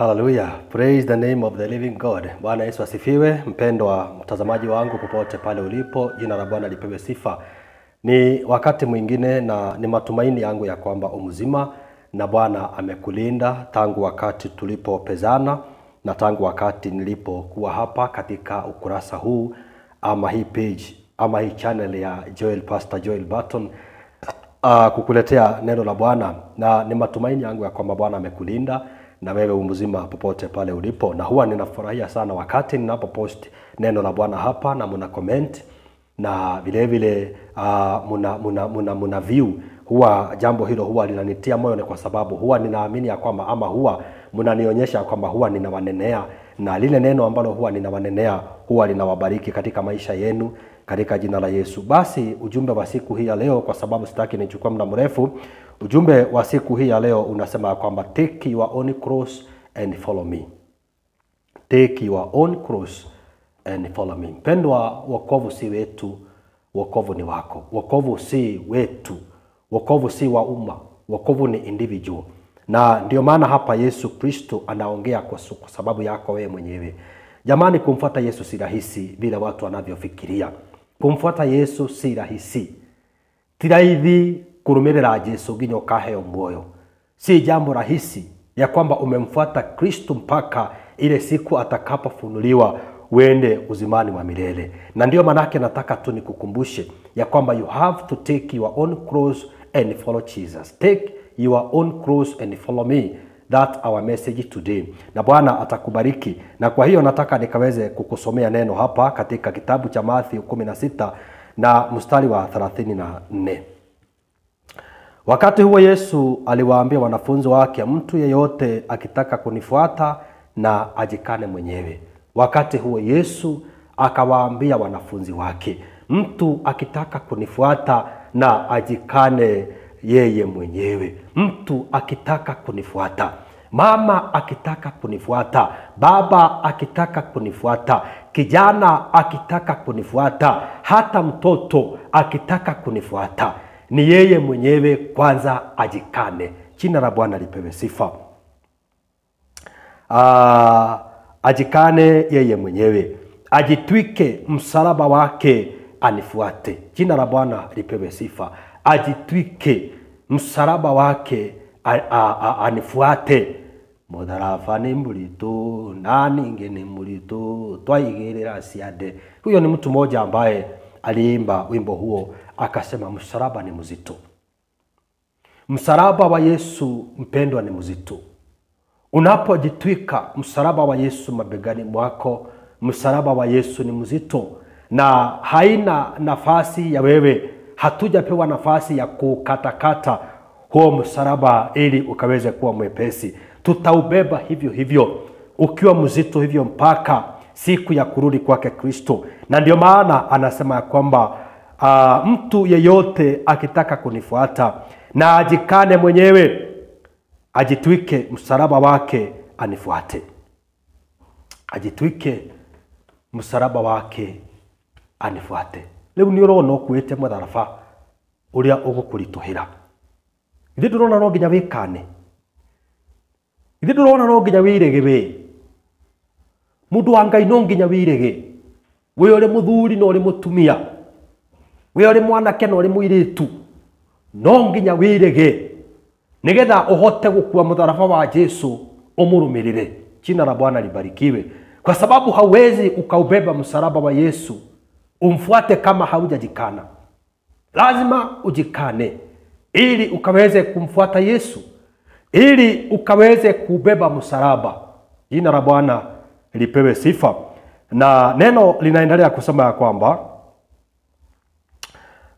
Haleluya, praise the name of the living God. Bwana Yesu asifiwe. Mpendwa mtazamaji wangu popote pale ulipo, jina la Bwana lipewe sifa. Ni wakati mwingine na ni matumaini yangu ya kwamba umzima na Bwana amekulinda tangu wakati tulipopezana na tangu wakati nilipokuwa hapa katika ukurasa huu ama hii page ama hii channel ya Joel Pastor Joel Button uh, ah, kukuletea neno la Bwana, na ni matumaini yangu ya kwamba Bwana amekulinda na wewe umzima popote pale ulipo, na huwa ninafurahia sana wakati ninapopost neno la Bwana hapa na muna comment na vilevile uh, ah, muna, muna, muna, muna view huwa jambo hilo huwa linanitia moyo, ni kwa sababu huwa ninaamini ya kwamba ama huwa mnanionyesha kwamba huwa ninawanenea, na lile neno ambalo huwa ninawanenea huwa linawabariki katika maisha yenu katika jina la Yesu. Basi ujumbe wa siku hii ya leo, kwa sababu sitaki nichukua muda mrefu, ujumbe wa siku hii ya leo unasema kwamba take your own cross and follow me, take your own cross and follow me. Mpendwa, wokovu si wetu, wokovu ni wako. Wokovu si wetu, wokovu si wa umma, wokovu ni individual, na ndio maana hapa Yesu Kristo anaongea kwa sababu yako wewe mwenyewe. Jamani, kumfuata Yesu si rahisi vile watu wanavyofikiria kumfuata Yesu si rahisi, ti raithi kurumirira Jesu nginya ukaheo muoyo. Si jambo rahisi ya kwamba umemfuata kristu mpaka ile siku atakapofunuliwa uende uzimani wa milele. Na ndiyo manake nataka tu nikukumbushe ya kwamba you have to take your own cross and follow Jesus. Take your own cross and follow me that our message today, na Bwana atakubariki. Na kwa hiyo nataka nikaweze kukusomea neno hapa katika kitabu cha Mathayo 16 na mstari wa 34. Wakati huo Yesu aliwaambia wanafunzi wake, mtu yeyote akitaka kunifuata na ajikane mwenyewe. Wakati huo Yesu akawaambia wanafunzi wake, mtu akitaka kunifuata na ajikane yeye mwenyewe. Mtu akitaka kunifuata, mama akitaka kunifuata, baba akitaka kunifuata, kijana akitaka kunifuata, hata mtoto akitaka kunifuata, ni yeye mwenyewe kwanza ajikane. Jina la Bwana lipewe sifa. Aa, ah, ajikane yeye mwenyewe, ajitwike msalaba wake, anifuate. Jina la Bwana lipewe sifa ajitwike, msalaba wake anifuate. Mudharaba ni mzito na ninge ni mzito, twaigerera siade. Huyo ni mtu mmoja ambaye aliimba wimbo huo akasema, msalaba ni mzito, msalaba wa Yesu mpendwa ni mzito. Unapojitwika msalaba wa Yesu mabegani mwako, msalaba wa Yesu ni mzito na haina nafasi ya wewe hatujapewa nafasi ya kukatakata huo msalaba ili ukaweze kuwa mwepesi. Tutaubeba hivyo hivyo ukiwa mzito hivyo mpaka siku ya kurudi kwake Kristo. Na ndio maana anasema ya kwamba uh, mtu yeyote akitaka kunifuata na ajikane mwenyewe, ajitwike msalaba wake anifuate, ajitwike msalaba wake anifuate riu ni urona ukuite mutharaba uria ugukurituhira ithe ndurona no nginya wikane ithe ndurona no nginya wirege we Mudu wa ngai no nginya wirege we uri muthuri no uri mutumia we uri mwanake no uri muiritu no nginya wirege nigetha uhote gukua mutharaba wa Jesu umurumirire jina la bwana libarikiwe kwa sababu hawezi ukaubeba msalaba wa Yesu umfuate kama haujajikana. Lazima ujikane ili ukaweze kumfuata Yesu, ili ukaweze kubeba msalaba. Jina la Bwana lipewe sifa. Na neno linaendelea kusema ya kwamba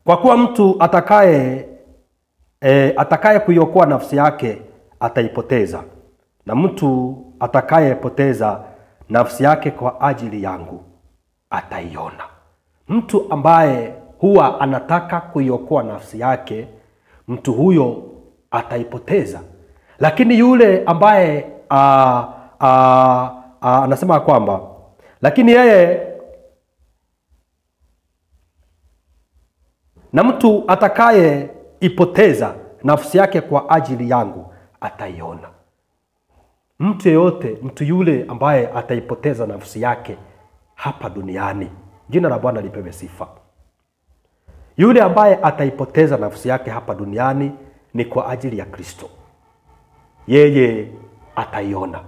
kwa kuwa mtu atakaye e, atakaye kuiokoa nafsi yake ataipoteza, na mtu atakayepoteza nafsi yake kwa ajili yangu ataiona. Mtu ambaye huwa anataka kuiokoa nafsi yake, mtu huyo ataipoteza, lakini yule ambaye a, ah, a, ah, a, ah, anasema kwamba lakini yeye na mtu atakayeipoteza nafsi yake kwa ajili yangu ataiona. Mtu yeyote, mtu yule ambaye ataipoteza nafsi yake hapa duniani Jina la Bwana lipewe sifa. Yule ambaye ataipoteza nafsi yake hapa duniani ni kwa ajili ya Kristo, yeye ataiona.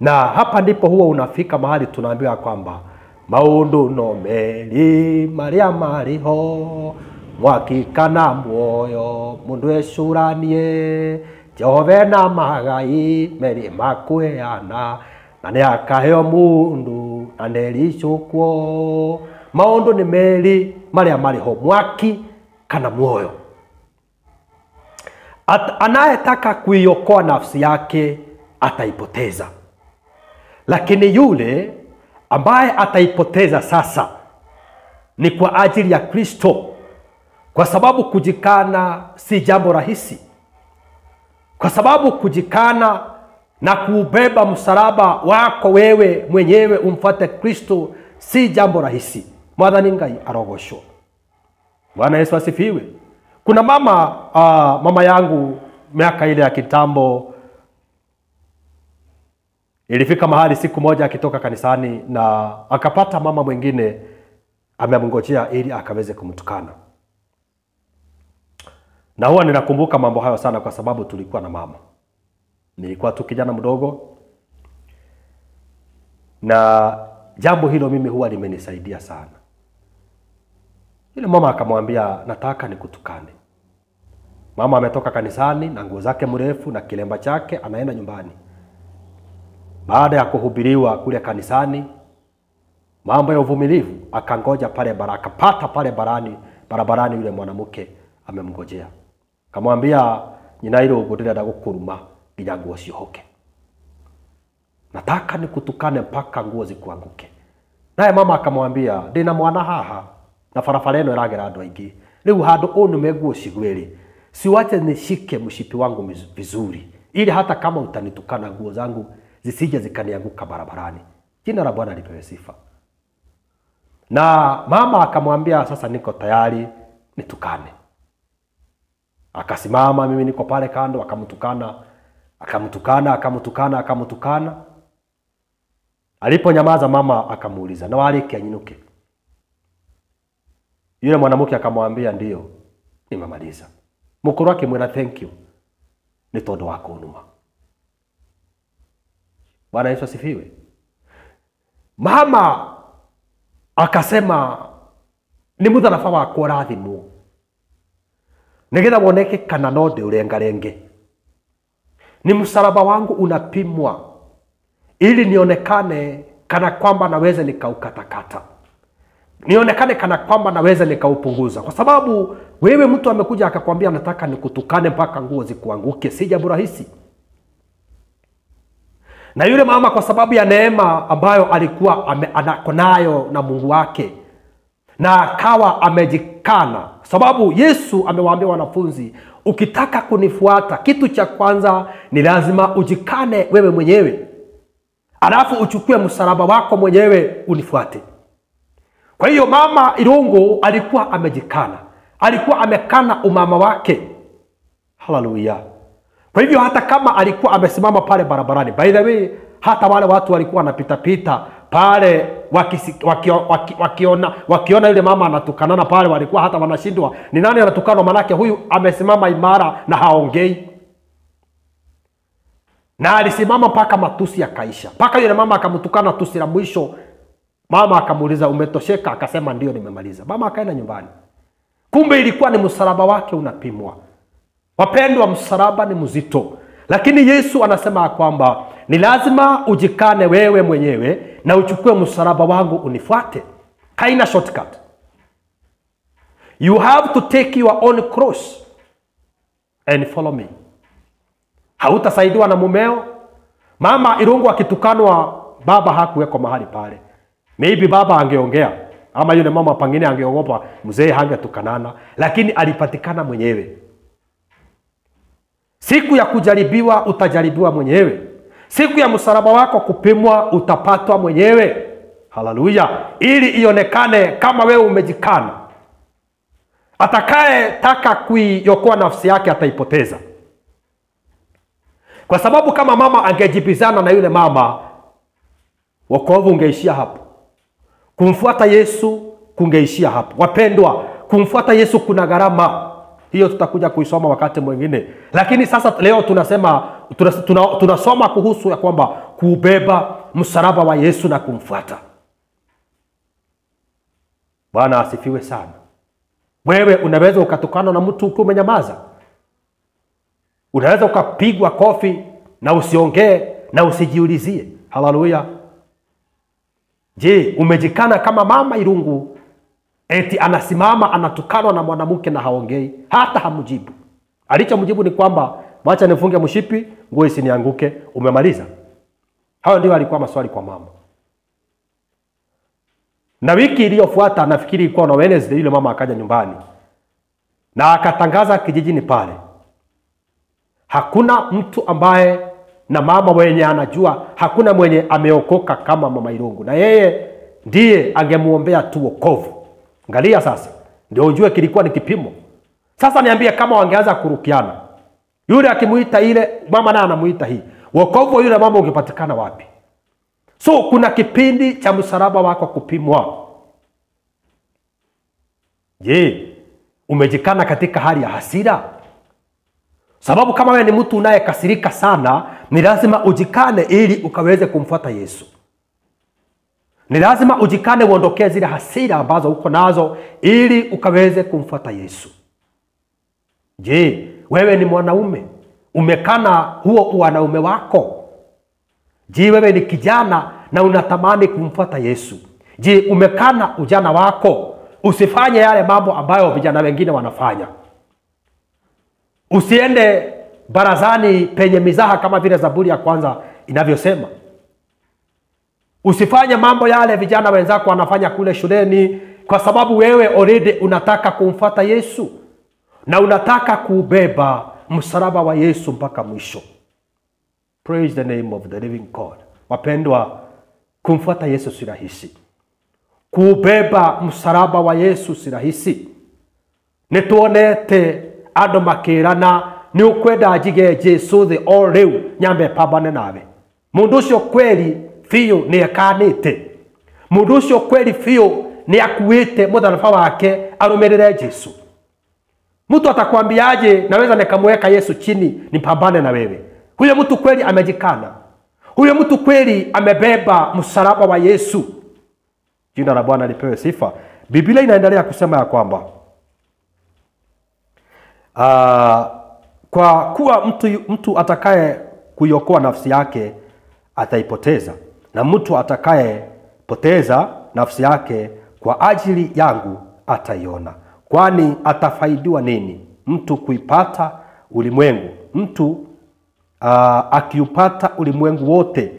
Na hapa ndipo huwa unafika mahali tunaambiwa kwamba maundu no meli maria mariho mwakikana muoyo mundu ecuranie jehove na magai meri makweana na niakaheo mundu anericukwo maondo ni meli maria mari mwaki kana muoyo anayetaka kuiokoa nafsi yake ataipoteza lakini yule ambaye ataipoteza sasa ni kwa ajili ya kristo kwa sababu kujikana si jambo rahisi kwa sababu kujikana na kuubeba msalaba wako wewe mwenyewe umfate kristo si jambo rahisi mwadhani ngai arogoshwa bwana yesu asifiwe kuna mama uh, mama yangu miaka ile ya kitambo ilifika mahali siku moja akitoka kanisani na akapata mama mwingine amemngojea ili akaweze kumtukana na huwa ninakumbuka mambo hayo sana kwa sababu tulikuwa na mama nilikuwa tu kijana mdogo, na jambo hilo mimi huwa limenisaidia sana. Yule mama akamwambia, nataka nikutukane. Mama ametoka kanisani na nguo zake mrefu na kilemba chake, anaenda nyumbani. Baada ya kuhubiriwa kule kanisani, mambo ya uvumilivu, akangoja pale bara, akapata pale barani barabarani, yule mwanamke amemngojea, akamwambia nyina ilo ugodera ndagukuruma ila nguo siohoke. Nataka nikutukane mpaka nguo zikuanguke. Naye mama akamwambia, ndina mwana haha na barabara ĩno ĩragera andũ aingĩ, riu handu ũnu meguo cigwĩrĩ, siwache nishike mshipi wangu vizuri, ili hata kama utanitukana nguo zangu zisije zikanianguka barabarani. Jina la Bwana lipewe sifa. Na mama akamwambia, sasa niko tayari nitukane. Akasimama, mimi niko pale kando, akamtukana akamtukana akamtukana akamtukana. Aliponyamaza mama akamuuliza, wale anyunuke? Yule mwanamke akamwambia, ndiyo nimemaliza. Mukuru akimwira thank you ni tondu wako unuma. Bwana Yesu asifiwe. Mama akasema ni mutharaba wakwa ũrathimwo nigetha woneke kana no ndĩũrengarenge ni msalaba wangu unapimwa ili nionekane kana kwamba naweza nikaukatakata nionekane kana kwamba naweza nikaupunguza kwa sababu wewe mtu amekuja akakwambia nataka nikutukane mpaka nguo zikuanguke si jambo rahisi na yule mama kwa sababu ya neema ambayo alikuwa anako nayo na mungu wake na akawa amejikana sababu yesu amewaambia wanafunzi Ukitaka kunifuata, kitu cha kwanza ni lazima ujikane wewe mwenyewe, alafu uchukue msalaba wako mwenyewe unifuate. Kwa hiyo mama Irungu alikuwa amejikana, alikuwa amekana umama wake. Haleluya! Kwa hivyo hata kama alikuwa amesimama pale barabarani, by the way, hata wale watu walikuwa wanapitapita pale wakiona, wakiona, wakiona yule mama anatukanana pale, walikuwa hata wanashindwa ni nani anatukanwa, manake huyu amesimama imara na haongei na alisimama mpaka matusi yakaisha, mpaka yule mama akamtukana tusi la mwisho. Mama akamuuliza umetosheka? Akasema ndio, nimemaliza. Mama akaenda nyumbani. Kumbe ilikuwa ni msalaba wake unapimwa. Wapendwa, msalaba ni mzito, lakini Yesu anasema kwamba ni lazima ujikane wewe mwenyewe na uchukue msalaba wangu unifuate haina shortcut you have to take your own cross and follow me hautasaidiwa na mumeo mama irungu akitukanwa baba hakuweko mahali pale maybe baba angeongea ama yule mama pangine angeogopa mzee hangetukanana lakini alipatikana mwenyewe siku ya kujaribiwa utajaribiwa mwenyewe siku ya msalaba wako kupimwa utapatwa mwenyewe haleluya ili ionekane kama wewe umejikana atakayetaka kuiokoa nafsi yake ataipoteza kwa sababu kama mama angejibizana na yule mama wokovu ungeishia hapo kumfuata yesu kungeishia hapo wapendwa kumfuata yesu kuna gharama hiyo tutakuja kuisoma wakati mwingine lakini sasa leo tunasema tunasoma tuna, tuna, kuhusu ya kwamba kuubeba msalaba wa yesu na kumfuata bwana asifiwe sana wewe unaweza ukatukana na mtu ukiwa umenyamaza unaweza ukapigwa kofi na usiongee na usijiulizie haleluya je umejikana kama mama irungu eti anasimama anatukanwa na mwanamke na haongei hata hamjibu alichomjibu ni kwamba wacha nifunge mshipi nguo isinianguke. Umemaliza? Hayo ndio alikuwa maswali kwa mama. Na wiki iliyofuata nafikiri ilikuwa na Wednesday, yule mama akaja nyumbani na akatangaza kijijini pale, hakuna mtu ambaye na mama mwenye anajua, hakuna mwenye ameokoka kama mama Irungu, na yeye ndiye angemuombea tu wokovu. Angalia sasa, ndio ujue kilikuwa ni kipimo. Sasa niambie, kama wangeanza kurukiana yule akimuita ile mama naye anamuita hii wokovu yule mama ungepatikana wapi so kuna kipindi cha msalaba wako kupimwa je umejikana katika hali ya hasira sababu kama wewe ni mtu unayekasirika sana ni lazima ujikane ili ukaweze kumfuata yesu ni lazima ujikane uondokee zile hasira ambazo uko nazo ili ukaweze kumfuata yesu je wewe ni mwanaume umekana huo wanaume wako ji wewe ni kijana na unatamani kumfuata yesu ji umekana ujana wako usifanye yale mambo ambayo vijana wengine wanafanya usiende barazani penye mizaha kama vile zaburi ya kwanza inavyosema usifanye mambo yale vijana wenzako wanafanya kule shuleni kwa sababu wewe oridi unataka kumfuata yesu na unataka kubeba msalaba wa Yesu mpaka mwisho. Praise the name of the living God. Wapendwa, kumfuata Yesu si rahisi, kubeba msalaba wa Yesu si rahisi. nituonete andå makirana nä å kwenda njige jesu the o rä nyambe pambane nawe må ndå å cio kweri biå nä ekanä te må ndå å cio kweri biå nä akuä te må tharaba wake arå mä rä re jesu mtu atakwambiaje naweza nikamweka Yesu chini nipambane na wewe? Huyo mtu kweli amejikana? Huyo mtu kweli amebeba msalaba wa Yesu? Jina la Bwana lipewe sifa. Biblia inaendelea kusema ya kwamba uh, kwa kuwa mtu, mtu atakaye kuiokoa nafsi yake ataipoteza, na mtu atakayepoteza poteza nafsi yake kwa ajili yangu ataiona. Kwani atafaidiwa nini mtu kuipata ulimwengu? Mtu uh, akiupata ulimwengu wote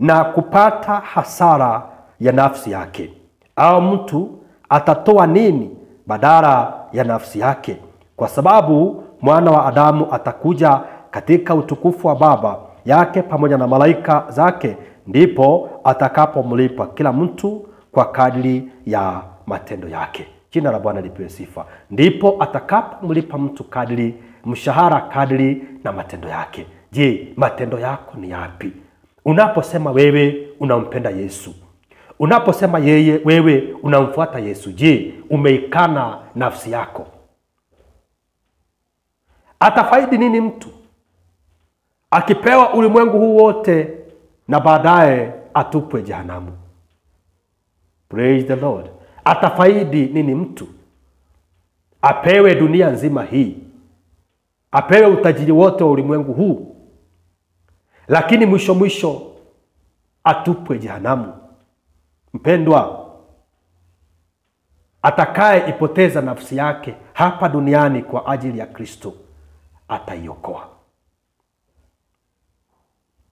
na kupata hasara ya nafsi yake, au mtu atatoa nini badala ya nafsi yake? Kwa sababu mwana wa Adamu atakuja katika utukufu wa Baba yake pamoja na malaika zake, ndipo atakapomlipa kila mtu kwa kadili ya matendo yake. Jina la Bwana lipewe sifa. Ndipo atakapomlipa mtu kadri mshahara kadri na matendo yake. Je, matendo yako ni yapi? Unaposema wewe unampenda Yesu, unaposema yeye wewe unamfuata Yesu, je, umeikana nafsi yako? Atafaidi nini mtu akipewa ulimwengu huu wote na baadaye atupwe jehanamu? Praise the Lord atafaidi nini mtu apewe dunia nzima hii, apewe utajiri wote wa ulimwengu huu, lakini mwisho mwisho atupwe jehanamu? Mpendwa, atakaye ipoteza nafsi yake hapa duniani kwa ajili ya Kristo ataiokoa.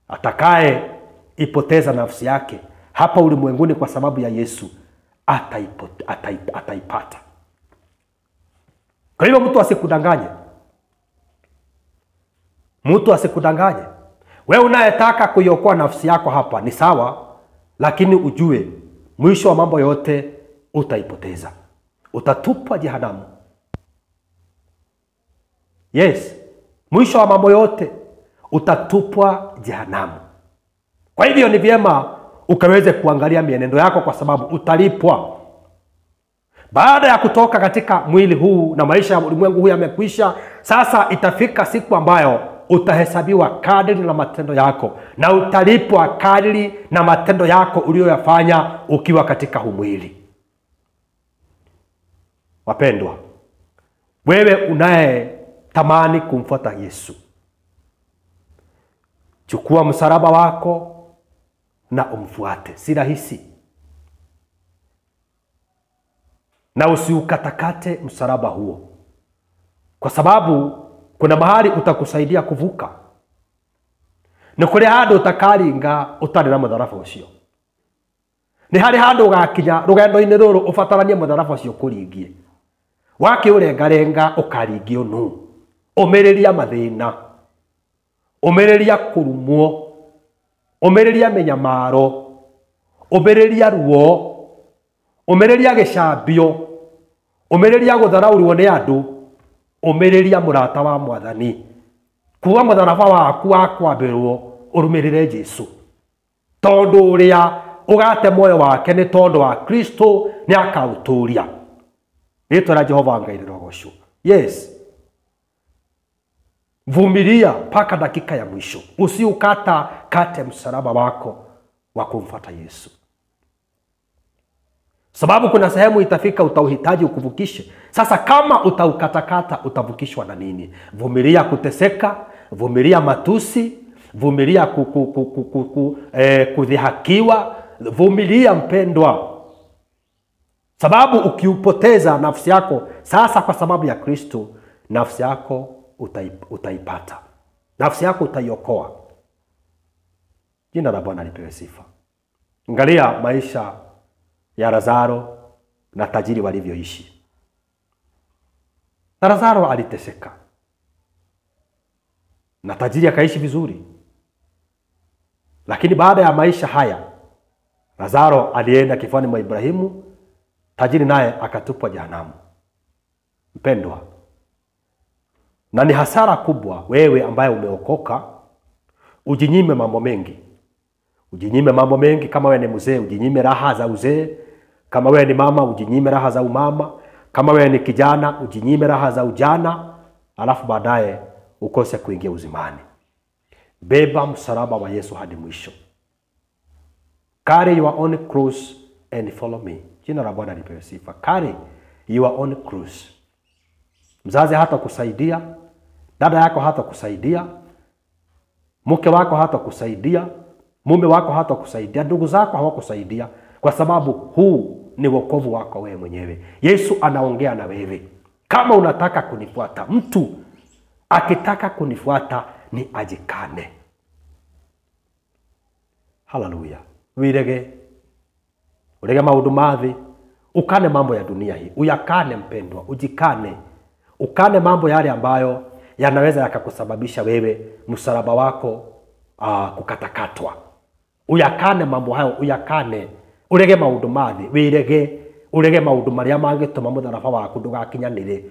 Atakaye ipoteza nafsi yake hapa ulimwenguni kwa sababu ya Yesu ataip, ataipata. Kwa hivyo mtu asikudanganye, mtu asikudanganye. we unayetaka kuiokoa nafsi yako hapa ni sawa, lakini ujue mwisho wa mambo yote utaipoteza, utatupwa jehanamu. Yes, mwisho wa mambo yote utatupwa jehanamu. Kwa hivyo ni vyema ukaweze kuangalia mienendo yako kwa sababu utalipwa baada ya kutoka katika mwili huu na maisha ya ulimwengu huu yamekwisha sasa itafika siku ambayo utahesabiwa kadiri na matendo yako na utalipwa kadiri na matendo yako uliyoyafanya ukiwa katika huu mwili wapendwa wewe unayetamani kumfuata yesu chukua msaraba wako na umfuate. Si rahisi, na usiukatakate msalaba huo, kwa sababu kuna mahali utakusaidia kuvuka, ni kuri handu utakaringa utari na mutharaba ucio nä harä handå å gakinya rå gendo-inä rå rå å wake må tharaba å cio kå ringie wakä å rengarenga å karingie å å mä rä ria mathä na å mä rä ria kå rumwo umiria minyamaro umiria ruo umiria gicambio umiria gutharaurwo ni andu umiria murata wa mwathani kuwa mutharaba waku wa kwambirwo urumirire jesu tondu uria ugate moyo wake ni tondu wa kristo ni akauturia ritwa rĩa jehova ngai rĩrogocu yes vumilia mpaka dakika ya mwisho, usiukata kate msalaba wako wa kumfata Yesu, sababu kuna sehemu itafika utauhitaji ukuvukishe. Sasa kama utaukatakata utavukishwa na nini? Vumilia kuteseka, vumilia matusi, vumilia eh, kudhihakiwa, vumilia mpendwa, sababu ukiupoteza nafsi yako sasa kwa sababu ya Kristo, nafsi yako utaipata, nafsi yako utaiokoa. Jina la Bwana lipewe sifa. Angalia maisha ya Lazaro na tajiri walivyoishi. Lazaro aliteseka na tajiri akaishi vizuri, lakini baada ya maisha haya Lazaro alienda kifuani mwa Ibrahimu, tajiri naye akatupwa jahanamu Mpendwa, na ni hasara kubwa wewe ambaye umeokoka ujinyime mambo mengi, ujinyime mambo mengi. Kama wewe ni mzee, ujinyime raha za uzee. Kama wewe ni mama, ujinyime raha za umama. Kama wewe ni kijana, ujinyime raha za ujana, alafu baadaye ukose kuingia uzimani. Beba msalaba wa Yesu hadi mwisho. Carry your own cross and follow me. Jina la Bwana lipewe sifa. Carry your own cross mzazi hata kusaidia, dada yako hata kusaidia, mke wako hata kusaidia, mume wako hata kusaidia, ndugu zako hawakusaidia, kwa sababu huu ni wokovu wako wewe mwenyewe. Yesu anaongea na wewe kama unataka kunifuata. Mtu akitaka kunifuata ni ajikane. Haleluya! wirege urege maundu ma ukane mambo ya dunia hii, uyakane mpendwa, ujikane ukane mambo yale ambayo yanaweza yakakusababisha wewe msalaba wako uh, ah, kukatakatwa uyakane mambo hayo uyakane urege maundu mathi, wirege urege maundu maria mangituma mutharaba waku ndugakinyanire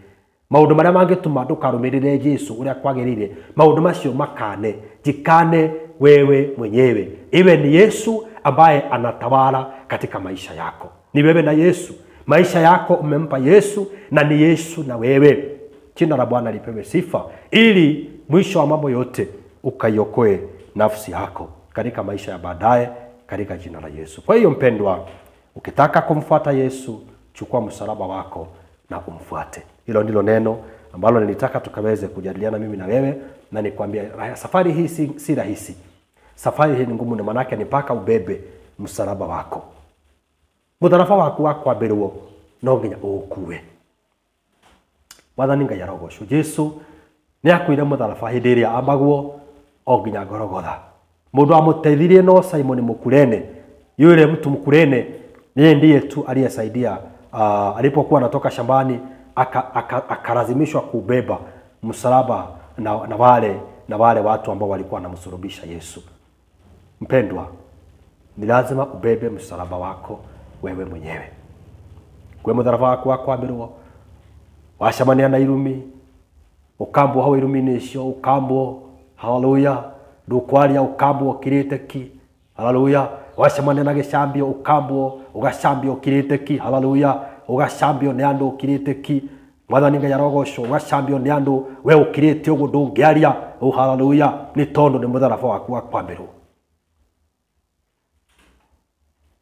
maundu maria mangituma ndukarumirire Jesu uria kwagirire maundu macio makane jikane wewe mwenyewe iwe ni Yesu ambaye anatawala katika maisha yako ni wewe na Yesu maisha yako umempa Yesu na ni Yesu na wewe Jina la Bwana lipewe sifa, ili mwisho wa mambo yote ukaiokoe nafsi yako katika maisha ya baadaye, katika jina la Yesu. Kwa hiyo mpendwa, ukitaka kumfuata Yesu, chukua msalaba wako na umfuate. Hilo ndilo neno ambalo nilitaka tukaweze kujadiliana mimi na wewe, na nikwambia safari hii si, si rahisi. Safari hii ni ngumu, ni maanake ni mpaka ubebe msalaba wako mutharaba waku wakwa mbere wo no nginya ukuwe wathani ngai arogocwo jesu nä akuire må tharaba hä ndä ä rä a ambagwo o nginya ngorogotha må ndå amå teithirie no simon må kurene yå ä mtu mkurene yeye ndiye tu aliyesaidia uh, alipokuwa anatoka shambani akalazimishwa aka, aka kubeba msalaba na, na wale na wale watu ambao walikuwa wanamsulubisha Yesu. Mpendwa, ni lazima ubebe msalaba wako wewe mwenyewe, kwe mdharaba wako wako amirwo wacemania na irumi ukambwo hau irumi-inä icio å kambwo haleluya ndukwaria ukambwo ukirite ki haleluya wacemania na gicambio ukambwo ugacambio ukirite ki haleluya ugacambio ni andu ukirite ki mwathani ngai arogocwo ugacambio ni andu we ukirite uguo ndungiaria u haleluya ni tondu ni mutharaba waku wa kwambirwo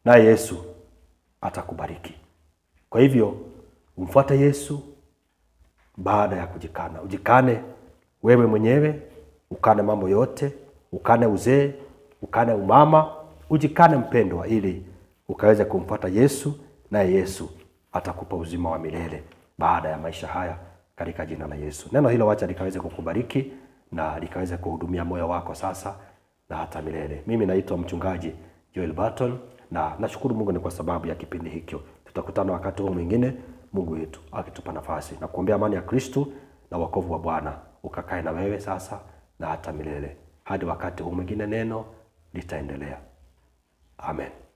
na yesu atakubariki kwa hivyo mfuate yesu baada ya kujikana. Ujikane wewe mwenyewe, ukane mambo yote, ukane uzee, ukane umama, ujikane mpendwa, ili ukaweze kumfuata Yesu, naye Yesu atakupa uzima wa milele baada ya maisha haya, katika jina la Yesu. Neno hilo wacha likaweze kukubariki na likaweze kuhudumia moyo wako sasa na hata milele. Mimi naitwa mchungaji Joel Barton na nashukuru Mungu ni kwa sababu ya kipindi hicho. Tutakutana wakati huo mwingine. Mungu wetu akitupa nafasi na kuombea amani ya Kristo na wokovu wa Bwana ukakae na wewe sasa na hata milele hadi wakati huu mwingine neno litaendelea. Amen.